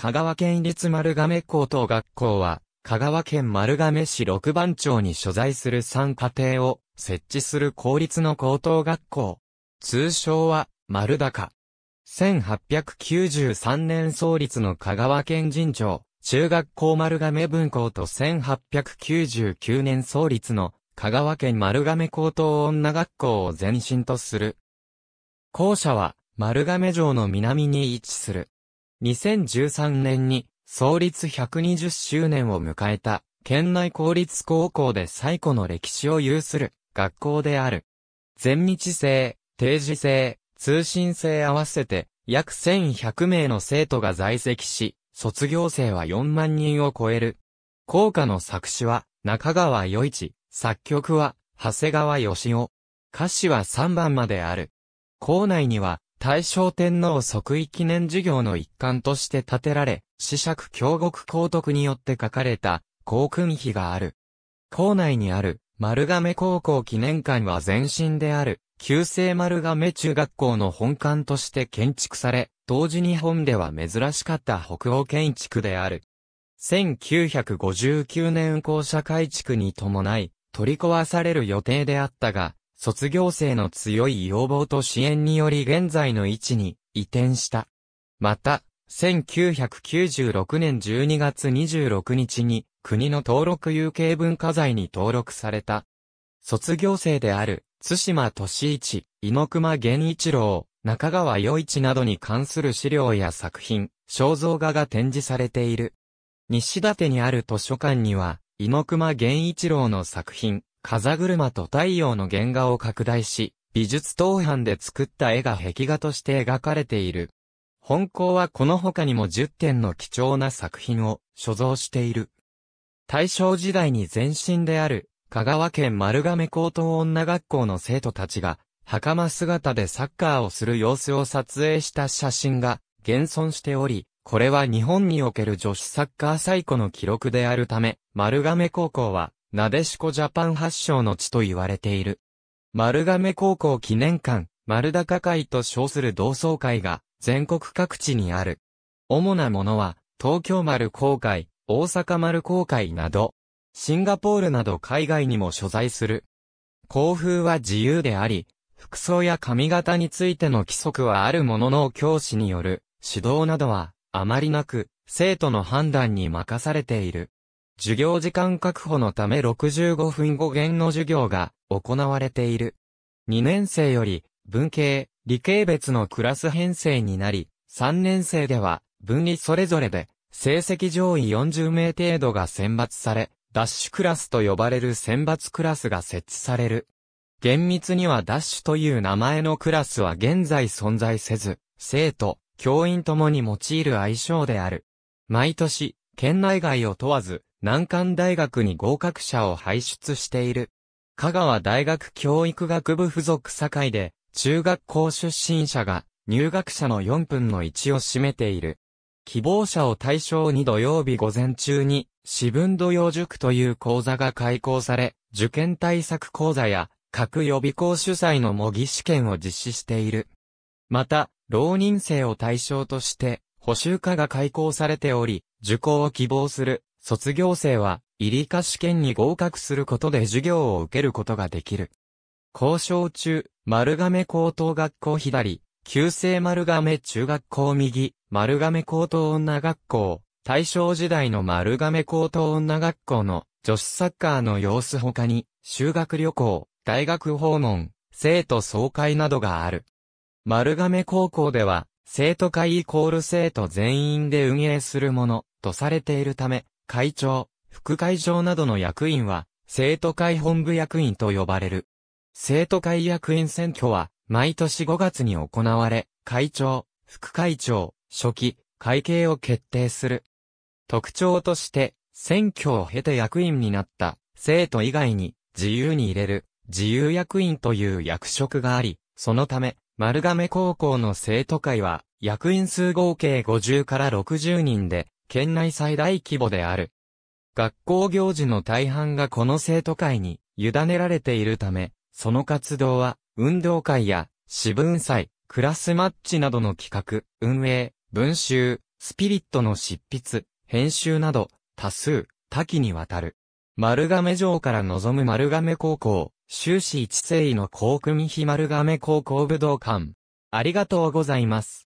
香川県立丸亀高等学校は、香川県丸亀市六番町に所在する三家庭を設置する公立の高等学校。通称は、丸高。1893年創立の香川県人町、中学校丸亀分校と1899年創立の香川県丸亀高等女学校を前身とする。校舎は丸亀城の南に位置する。2013年に創立120周年を迎えた県内公立高校で最古の歴史を有する学校である。全日制、定時制、通信制合わせて約1100名の生徒が在籍し、卒業生は4万人を超える。校歌の作詞は中川余一、作曲は長谷川義雄。歌詞は3番まである。校内には大正天皇即位記念事業の一環として建てられ、四尺京極皇徳によって書かれた、皇訓碑がある。校内にある、丸亀高校記念館は前身である、旧制丸亀中学校の本館として建築され、同時日本では珍しかった北欧建築である。1959年校舎改築に伴い、取り壊される予定であったが、卒業生の強い要望と支援により現在の位置に移転した。また、1996年12月26日に国の登録有形文化財に登録された。卒業生である、津島敏一、猪熊源一郎、中川余一などに関する資料や作品、肖像画が展示されている。西立にある図書館には、猪熊源一郎の作品、風車と太陽の原画を拡大し、美術当版で作った絵が壁画として描かれている。本校はこの他にも10点の貴重な作品を所蔵している。大正時代に前身である、香川県丸亀高等女学校の生徒たちが、袴姿でサッカーをする様子を撮影した写真が、現存しており、これは日本における女子サッカー最古の記録であるため、丸亀高校は、なでしこジャパン発祥の地と言われている。丸亀高校記念館、丸高会と称する同窓会が全国各地にある。主なものは、東京丸公会、大阪丸公会など、シンガポールなど海外にも所在する。校風は自由であり、服装や髪型についての規則はあるものの教師による指導などはあまりなく、生徒の判断に任されている。授業時間確保のため65分後限の授業が行われている。2年生より文系、理系別のクラス編成になり、3年生では分離それぞれで成績上位40名程度が選抜され、ダッシュクラスと呼ばれる選抜クラスが設置される。厳密にはダッシュという名前のクラスは現在存在せず、生徒、教員ともに用いる愛称である。毎年、県内外を問わず、南関大学に合格者を輩出している。香川大学教育学部附属堺で、中学校出身者が入学者の4分の1を占めている。希望者を対象に土曜日午前中に、私分土曜塾という講座が開講され、受験対策講座や各予備校主催の模擬試験を実施している。また、浪人生を対象として、補修課が開講されており、受講を希望する卒業生は、入りか試験に合格することで授業を受けることができる。交渉中、丸亀高等学校左、旧制丸亀中学校右、丸亀高等女学校、大正時代の丸亀高等女学校の女子サッカーの様子他に、修学旅行、大学訪問、生徒総会などがある。丸亀高校では、生徒会イコール生徒全員で運営するもの、とされているため、会長、副会長などの役員は、生徒会本部役員と呼ばれる。生徒会役員選挙は、毎年5月に行われ、会長、副会長、初期、会計を決定する。特徴として、選挙を経て役員になった生徒以外に自由に入れる自由役員という役職があり、そのため、丸亀高校の生徒会は役員数合計50から60人で、県内最大規模である。学校行事の大半がこの生徒会に委ねられているため、その活動は、運動会や、私文祭、クラスマッチなどの企画、運営、文集、スピリットの執筆、編集など、多数、多岐にわたる。丸亀城から望む丸亀高校、終始一世位の高組日丸亀高校武道館。ありがとうございます。